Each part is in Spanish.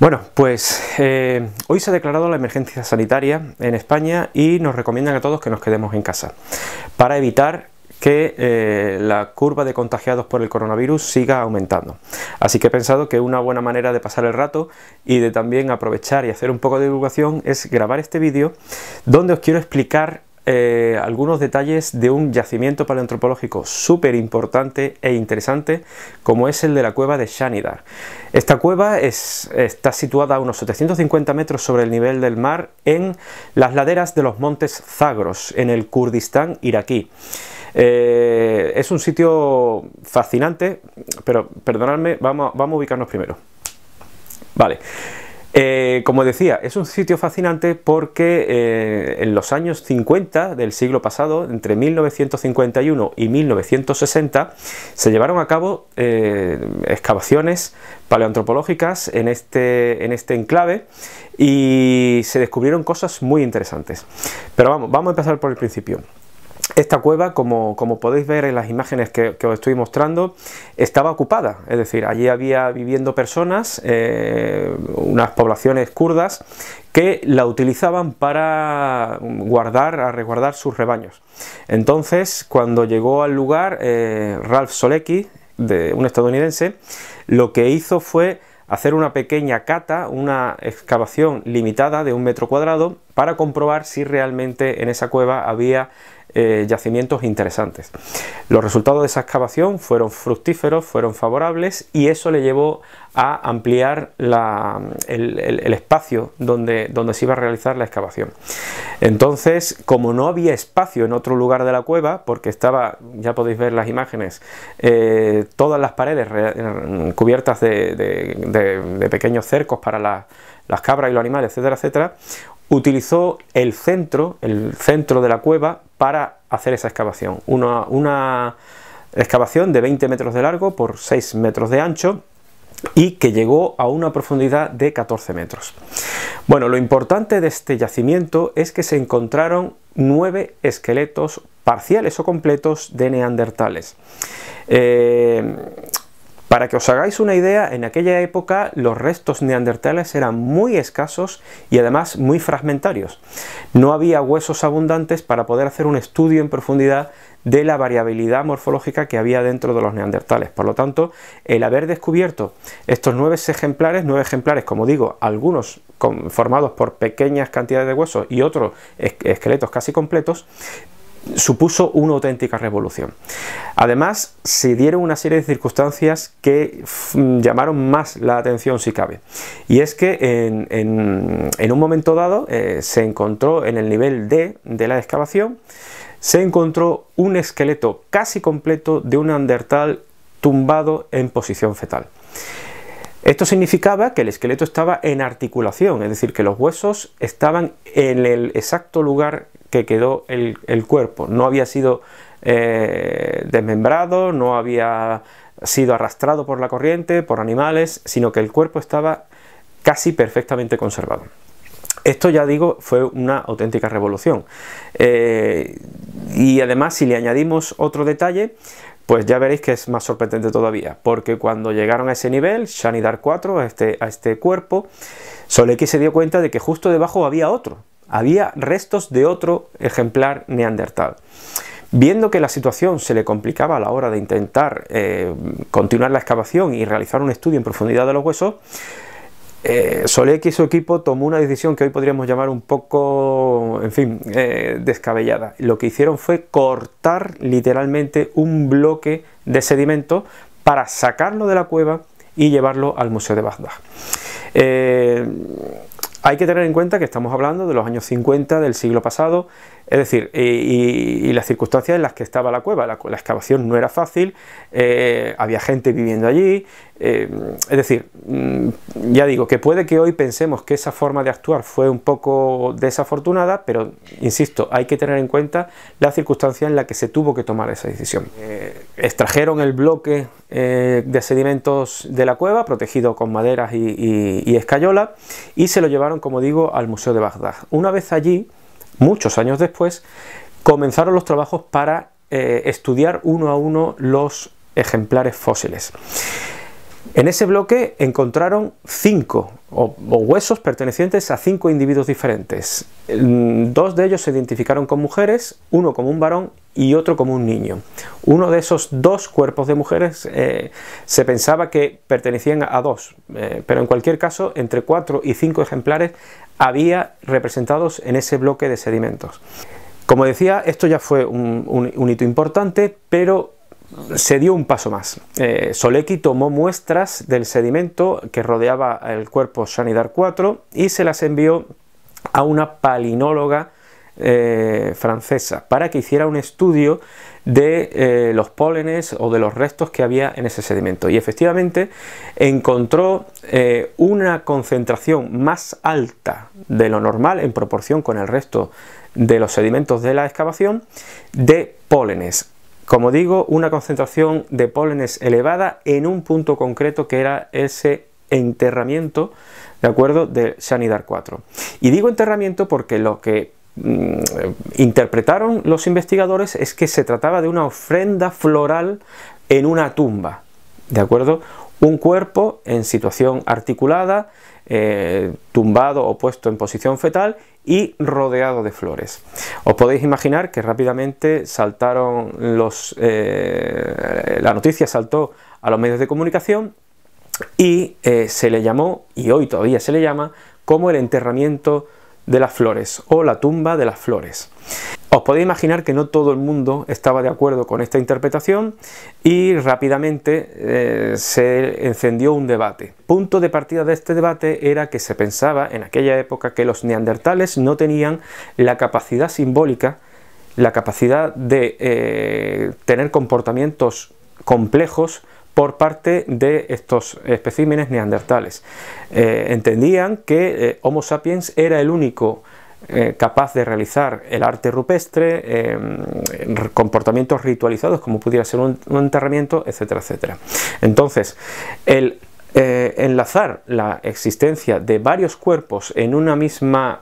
Bueno, pues eh, hoy se ha declarado la emergencia sanitaria en España y nos recomiendan a todos que nos quedemos en casa para evitar que eh, la curva de contagiados por el coronavirus siga aumentando. Así que he pensado que una buena manera de pasar el rato y de también aprovechar y hacer un poco de divulgación es grabar este vídeo donde os quiero explicar eh, algunos detalles de un yacimiento paleoantropológico súper importante e interesante como es el de la cueva de Shanidar. Esta cueva es, está situada a unos 750 metros sobre el nivel del mar en las laderas de los montes Zagros, en el Kurdistán iraquí. Eh, es un sitio fascinante, pero perdonadme, vamos, vamos a ubicarnos primero. Vale. Eh, como decía, es un sitio fascinante porque eh, en los años 50 del siglo pasado, entre 1951 y 1960, se llevaron a cabo eh, excavaciones paleoantropológicas en este, en este enclave y se descubrieron cosas muy interesantes. Pero vamos, vamos a empezar por el principio esta cueva, como, como, podéis ver en las imágenes que, os estoy mostrando, estaba ocupada, es decir, allí había viviendo personas, eh, unas poblaciones kurdas, que la utilizaban para guardar, a resguardar sus rebaños. Entonces, cuando llegó al lugar, eh, Ralph Solecki, de, un estadounidense, lo que hizo fue hacer una pequeña cata, una excavación limitada de un metro cuadrado para comprobar si realmente en esa cueva había eh, yacimientos interesantes. Los resultados de esa excavación fueron fructíferos, fueron favorables y eso le llevó a ampliar el, espacio donde, donde se iba a realizar la excavación. Entonces, como no había espacio en otro lugar de la cueva, porque estaba, ya podéis ver las imágenes, eh, todas las paredes cubiertas de, pequeños cercos para las cabras y los animales, etcétera, etcétera, utilizó el centro, el centro de la cueva, para hacer esa excavación. Una, excavación de 20 metros de largo por 6 metros de ancho y que llegó a una profundidad de 14 metros. Bueno, lo importante de este yacimiento es que se encontraron nueve esqueletos parciales o completos de neandertales. Eh, para que os hagáis una idea, en aquella época los restos neandertales eran muy escasos y además muy fragmentarios. No había huesos abundantes para poder hacer un estudio en profundidad de la variabilidad morfológica que había dentro de los neandertales. Por lo tanto, el haber descubierto estos nueve ejemplares, nueve ejemplares, como digo, algunos formados por pequeñas cantidades de huesos y otros esqueletos casi completos, supuso una auténtica revolución. Además, se dieron una serie de circunstancias que llamaron más la atención si cabe. Y es que en, un momento dado eh, se encontró en el nivel D de la excavación, se encontró un esqueleto casi completo de un andertal tumbado en posición fetal. Esto significaba que el esqueleto estaba en articulación, es decir, que los huesos estaban en el exacto lugar que quedó el, cuerpo. No había sido eh, desmembrado, no había sido arrastrado por la corriente, por animales, sino que el cuerpo estaba casi perfectamente conservado. Esto ya digo, fue una auténtica revolución. Eh, y además, si le añadimos otro detalle, pues ya veréis que es más sorprendente todavía, porque cuando llegaron a ese nivel, Dar 4, a este, a este cuerpo, Soleki se dio cuenta de que justo debajo había otro, había restos de otro ejemplar neandertal. Viendo que la situación se le complicaba a la hora de intentar eh, continuar la excavación y realizar un estudio en profundidad de los huesos, eh, Solek y su equipo tomó una decisión que hoy podríamos llamar un poco, en fin, eh, descabellada. Lo que hicieron fue cortar literalmente un bloque de sedimento para sacarlo de la cueva y llevarlo al Museo de Bagdad. Eh, hay que tener en cuenta que estamos hablando de los años 50 del siglo pasado, es decir, y, las circunstancias en las que estaba la cueva, la, excavación no era fácil, eh, había gente viviendo allí, eh, es decir, mm, ya digo que puede que hoy pensemos que esa forma de actuar fue un poco desafortunada, pero insisto, hay que tener en cuenta la circunstancia en la que se tuvo que tomar esa decisión. Eh, extrajeron el bloque de sedimentos de la cueva, protegido con maderas y, escayola, y se lo llevaron, como digo, al Museo de Bagdad. Una vez allí, muchos años después, comenzaron los trabajos para eh, estudiar uno a uno los ejemplares fósiles. En ese bloque encontraron cinco o, huesos pertenecientes a cinco individuos diferentes. Dos de ellos se identificaron con mujeres, uno como un varón y otro como un niño. Uno de esos dos cuerpos de mujeres eh, se pensaba que pertenecían a dos, eh, pero en cualquier caso, entre cuatro y cinco ejemplares había representados en ese bloque de sedimentos. Como decía, esto ya fue un, hito importante, pero se dio un paso más. Eh, Solecki tomó muestras del sedimento que rodeaba el cuerpo Shanidar 4 y se las envió a una palinóloga eh, francesa para que hiciera un estudio de eh, los pólenes o de los restos que había en ese sedimento. Y efectivamente encontró eh, una concentración más alta de lo normal en proporción con el resto de los sedimentos de la excavación de pólenes. Como digo, una concentración de pólenes elevada en un punto concreto que era ese enterramiento, ¿de acuerdo?, de Sanidar 4. Y digo enterramiento porque lo que Mm, interpretaron los investigadores es que se trataba de una ofrenda floral en una tumba, ¿de acuerdo? Un cuerpo en situación articulada, eh, tumbado o puesto en posición fetal y rodeado de flores. Os podéis imaginar que rápidamente saltaron los... Eh, la noticia saltó a los medios de comunicación y eh, se le llamó, y hoy todavía se le llama, como el enterramiento de las Flores o La tumba de las Flores. Os podéis imaginar que no todo el mundo estaba de acuerdo con esta interpretación y rápidamente eh, se encendió un debate. Punto de partida de este debate era que se pensaba en aquella época que los neandertales no tenían la capacidad simbólica, la capacidad de eh, tener comportamientos complejos por parte de estos especímenes neandertales. Eh, entendían que eh, Homo sapiens era el único eh, capaz de realizar el arte rupestre, em, comportamientos ritualizados como pudiera ser un, enterramiento, etcétera, etcétera. Entonces, el enlazar la existencia de varios cuerpos en una misma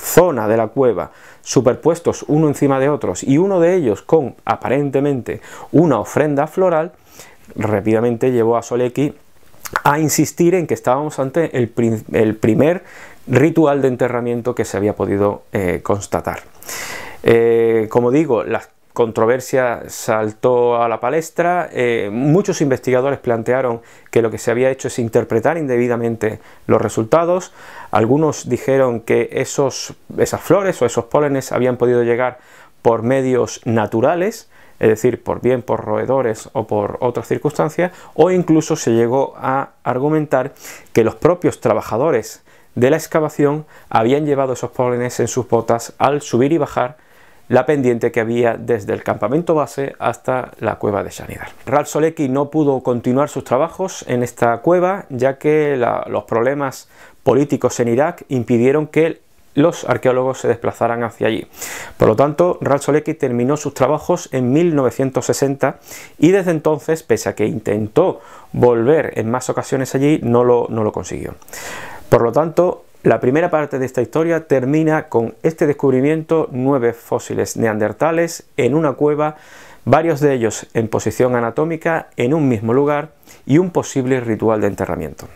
zona de la cueva, superpuestos uno encima de otros, y uno de ellos con aparentemente una ofrenda floral, rápidamente llevó a Solecki a insistir en que estábamos ante el, primer ritual de enterramiento que se había podido eh, constatar. Eh, como digo, la controversia saltó a la palestra. Eh, muchos investigadores plantearon que lo que se había hecho es interpretar indebidamente los resultados. Algunos dijeron que esas flores o esos pólenes habían podido llegar por medios naturales, es decir, por bien por roedores o por otras circunstancias, o incluso se llegó a argumentar que los propios trabajadores de la excavación habían llevado esos pólenes en sus botas al subir y bajar la pendiente que había desde el campamento base hasta la cueva de Shanidar. Ralf Solecki no pudo continuar sus trabajos en esta cueva ya que los problemas políticos en Irak impidieron que los arqueólogos se desplazaran hacia allí. Por lo tanto, Ralzoleki terminó sus trabajos en 1960 y desde entonces, pese a que intentó volver en más ocasiones allí, no lo consiguió. Por lo tanto, la primera parte de esta historia termina con este descubrimiento, nueve fósiles neandertales en una cueva, varios de ellos en posición anatómica, en un mismo lugar y un posible ritual de enterramiento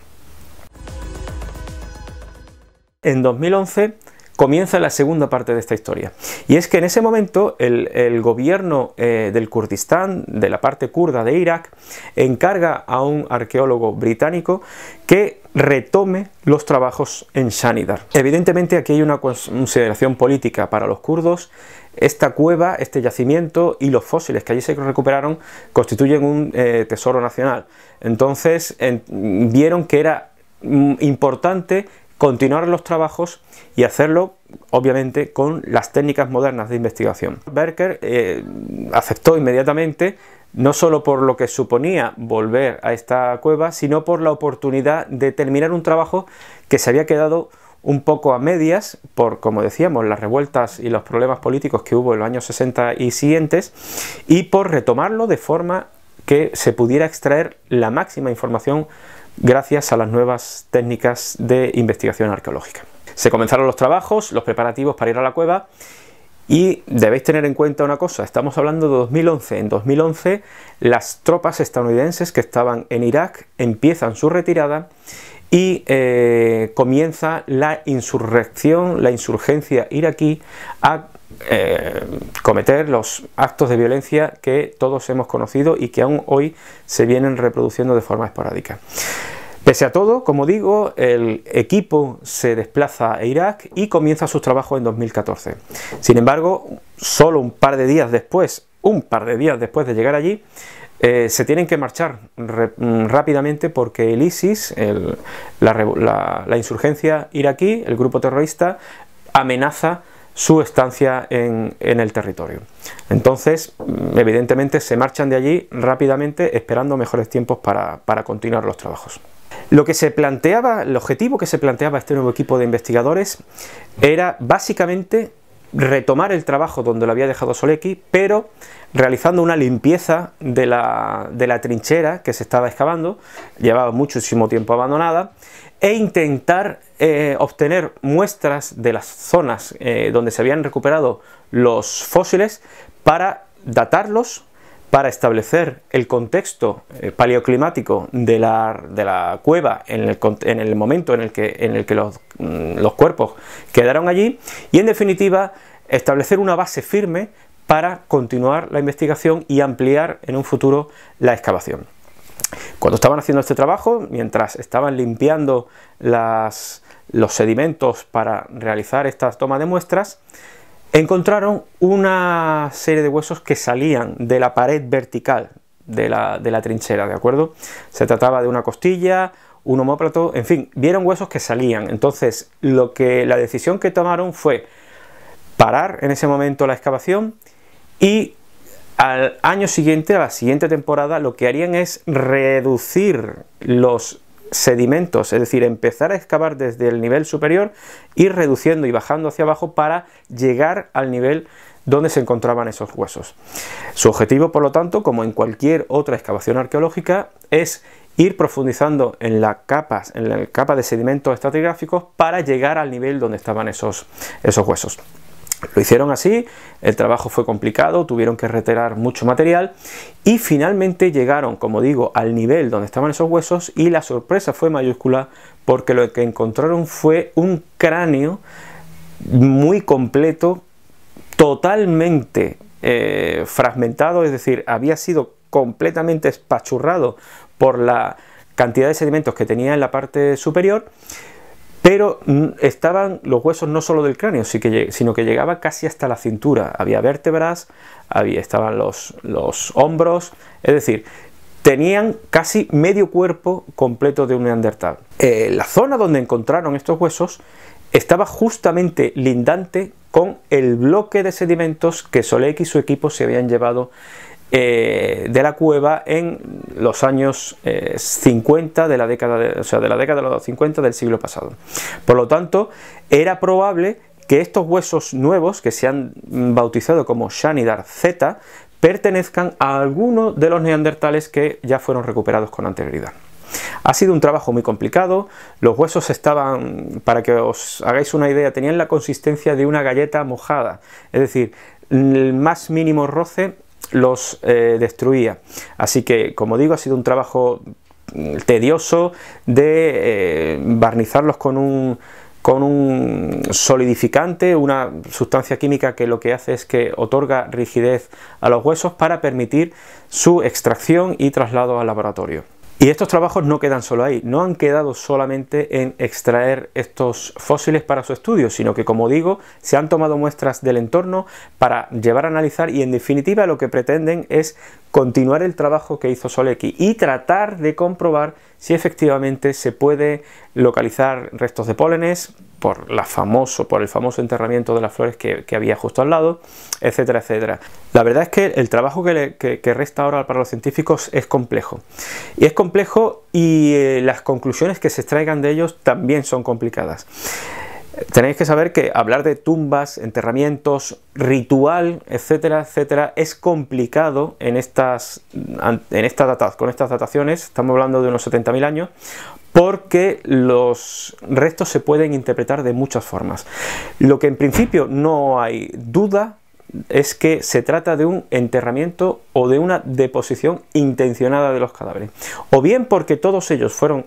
en 2011 comienza la segunda parte de esta historia. Y es que en ese momento el, gobierno eh, del Kurdistán, de la parte kurda de Irak, encarga a un arqueólogo británico que retome los trabajos en Shanidar. Evidentemente aquí hay una consideración política para los kurdos. Esta cueva, este yacimiento y los fósiles que allí se recuperaron constituyen un eh, tesoro nacional. Entonces vieron que era mm, importante continuar los trabajos y hacerlo obviamente con las técnicas modernas de investigación. Berker eh, aceptó inmediatamente no solo por lo que suponía volver a esta cueva, sino por la oportunidad de terminar un trabajo que se había quedado un poco a medias por, como decíamos, las revueltas y los problemas políticos que hubo en los años 60 y siguientes, y por retomarlo de forma que se pudiera extraer la máxima información gracias a las nuevas técnicas de investigación arqueológica. Se comenzaron los trabajos, los preparativos para ir a la cueva y debéis tener en cuenta una cosa, estamos hablando de 2011. En 2011 las tropas estadounidenses que estaban en Irak empiezan su retirada y eh, comienza la insurrección, la insurgencia iraquí a eh, cometer los actos de violencia que todos hemos conocido y que aún hoy se vienen reproduciendo de forma esporádica. Pese a todo, como digo, el equipo se desplaza a Irak y comienza sus trabajos en 2014. Sin embargo, solo un par de días después, un par de días después de llegar allí, eh, se tienen que marchar mm, rápidamente porque el ISIS, la insurgencia iraquí, el grupo terrorista, amenaza su estancia en, el territorio. Entonces, mm, evidentemente, se marchan de allí rápidamente esperando mejores tiempos para, continuar los trabajos. Lo que se planteaba, el objetivo que se planteaba este nuevo equipo de investigadores era básicamente retomar el trabajo donde lo había dejado Solecki, pero realizando una limpieza de la, de la trinchera que se estaba excavando, llevaba muchísimo tiempo abandonada, e intentar eh, obtener muestras de las zonas eh, donde se habían recuperado los fósiles para datarlos, para establecer el contexto eh, paleoclimático de la, cueva en el, momento en el que, en el que los, mm, los cuerpos quedaron allí y en definitiva establecer una base firme para continuar la investigación y ampliar en un futuro la excavación. Cuando estaban haciendo este trabajo, mientras estaban limpiando las, los sedimentos para realizar esta toma de muestras, encontraron una serie de huesos que salían de la pared vertical de la, trinchera, ¿de acuerdo? Se trataba de una costilla, un homóplato, en fin, vieron huesos que salían. Entonces, lo que la decisión que tomaron fue parar en ese momento la excavación y al año siguiente, a la siguiente temporada, lo que harían es reducir los sedimentos, es decir, empezar a excavar desde el nivel superior, ir reduciendo y bajando hacia abajo para llegar al nivel donde se encontraban esos huesos. Su objetivo, por lo tanto, como en cualquier otra excavación arqueológica, es ir profundizando en la capa, en la capa de sedimentos estratigráficos para llegar al nivel donde estaban esos huesos. Lo hicieron así, el trabajo fue complicado, tuvieron que retirar mucho material y finalmente llegaron, como digo, al nivel donde estaban esos huesos y la sorpresa fue mayúscula porque lo que encontraron fue un cráneo muy completo, totalmente eh, fragmentado, es decir, había sido completamente espachurrado por la cantidad de sedimentos que tenía en la parte superior pero mm, estaban los huesos no solo del cráneo, sino que llegaba casi hasta la cintura. Había vértebras, había, estaban los, los hombros, es decir, tenían casi medio cuerpo completo de un neandertal. Eh, la zona donde encontraron estos huesos estaba justamente lindante con el bloque de sedimentos que Soleik y su equipo se habían llevado eh, de la cueva en los años 50 eh, de la década de, o sea, de la década de los 50 del siglo pasado. Por lo tanto, era probable que estos huesos nuevos que se han bautizado como Shanidar Z pertenezcan a alguno de los neandertales que ya fueron recuperados con anterioridad. Ha sido un trabajo muy complicado, los huesos estaban, para que os hagáis una idea, tenían la consistencia de una galleta mojada, es decir, el más mínimo roce los eh, destruía. Así que, como digo, ha sido un trabajo mm, tedioso de eh, barnizarlos con un, con un solidificante, una sustancia química que lo que hace es que otorga rigidez a los huesos para permitir su extracción y traslado al laboratorio. Y estos trabajos no quedan solo ahí, no han quedado solamente en extraer estos fósiles para su estudio, sino que como digo, se han tomado muestras del entorno para llevar a analizar y en definitiva lo que pretenden es continuar el trabajo que hizo Solecki y tratar de comprobar si efectivamente se puede localizar restos de pólenes por, la famoso, por el famoso enterramiento de las flores que, había justo al lado, etcétera, etcétera. La verdad es que el trabajo que, resta ahora para los científicos es complejo. Y es complejo y eh, las conclusiones que se extraigan de ellos también son complicadas. Tenéis que saber que hablar de tumbas, enterramientos, ritual, etcétera, etcétera, es complicado en estas, en con estas dataciones, estamos hablando de unos 70.000 años, porque los restos se pueden interpretar de muchas formas. Lo que en principio no hay duda es que se trata de un enterramiento o de una deposición intencionada de los cadáveres. O bien porque todos ellos fueron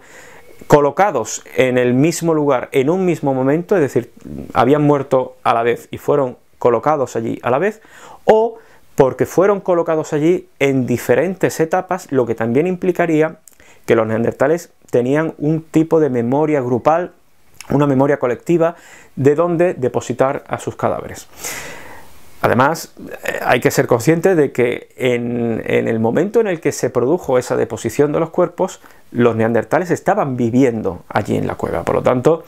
colocados en el mismo lugar, en un mismo momento, es decir, habían muerto a la vez y fueron colocados allí a la vez, o porque fueron colocados allí en diferentes etapas, lo que también implicaría que los neandertales tenían un tipo de memoria grupal, una memoria colectiva, de dónde depositar a sus cadáveres. Además, eh, hay que ser consciente de que en, en, el momento en el que se produjo esa deposición de los cuerpos, los neandertales estaban viviendo allí en la cueva. Por lo tanto,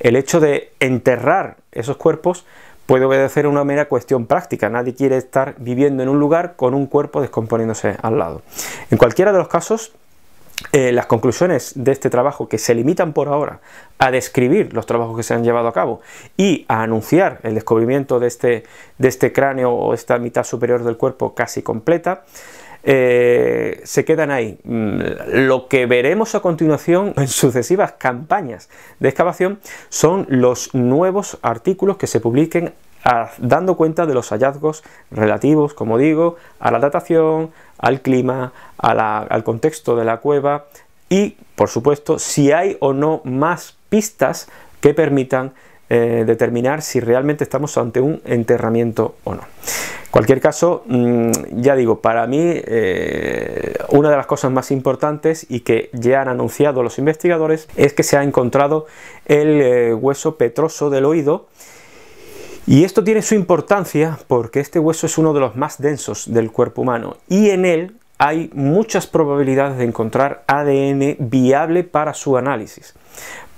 el hecho de enterrar esos cuerpos puede obedecer a una mera cuestión práctica. Nadie quiere estar viviendo en un lugar con un cuerpo descomponiéndose al lado. En cualquiera de los casos, eh, las conclusiones de este trabajo, que se limitan por ahora a describir los trabajos que se han llevado a cabo y a anunciar el descubrimiento de este, de este cráneo o esta mitad superior del cuerpo casi completa, eh, se quedan ahí. Mm, lo que veremos a continuación en sucesivas campañas de excavación son los nuevos artículos que se publiquen dando cuenta de los hallazgos relativos, como digo, a la datación, al clima, al contexto de la cueva y, por supuesto, si hay o no más pistas que permitan eh, determinar si realmente estamos ante un enterramiento o no. En cualquier caso, mm, ya digo, para mí eh, una de las cosas más importantes y que ya han anunciado los investigadores es que se ha encontrado el eh, hueso petroso del oído y esto tiene su importancia porque este hueso es uno de los más densos del cuerpo humano y en él hay muchas probabilidades de encontrar ADN viable para su análisis.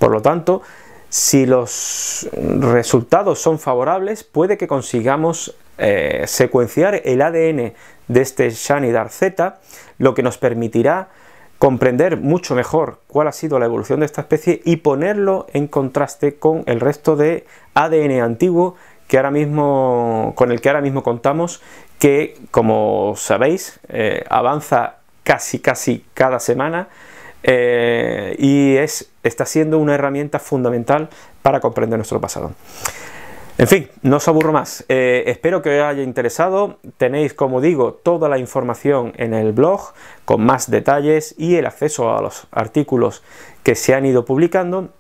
Por lo tanto, si los resultados son favorables, puede que consigamos eh, secuenciar el ADN de este Shanidar Z, lo que nos permitirá comprender mucho mejor cuál ha sido la evolución de esta especie y ponerlo en contraste con el resto de ADN antiguo que ahora mismo, con el que ahora mismo contamos, que como sabéis eh, avanza casi casi cada semana eh, y está siendo una herramienta fundamental para comprender nuestro pasado. En fin, no os aburro más. Eh, espero que os haya interesado. Tenéis, como digo, toda la información en el blog con más detalles y el acceso a los artículos que se han ido publicando.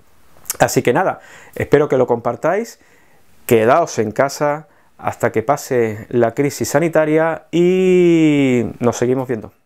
Así que nada, espero que lo compartáis quedaos en casa hasta que pase la crisis sanitaria y nos seguimos viendo.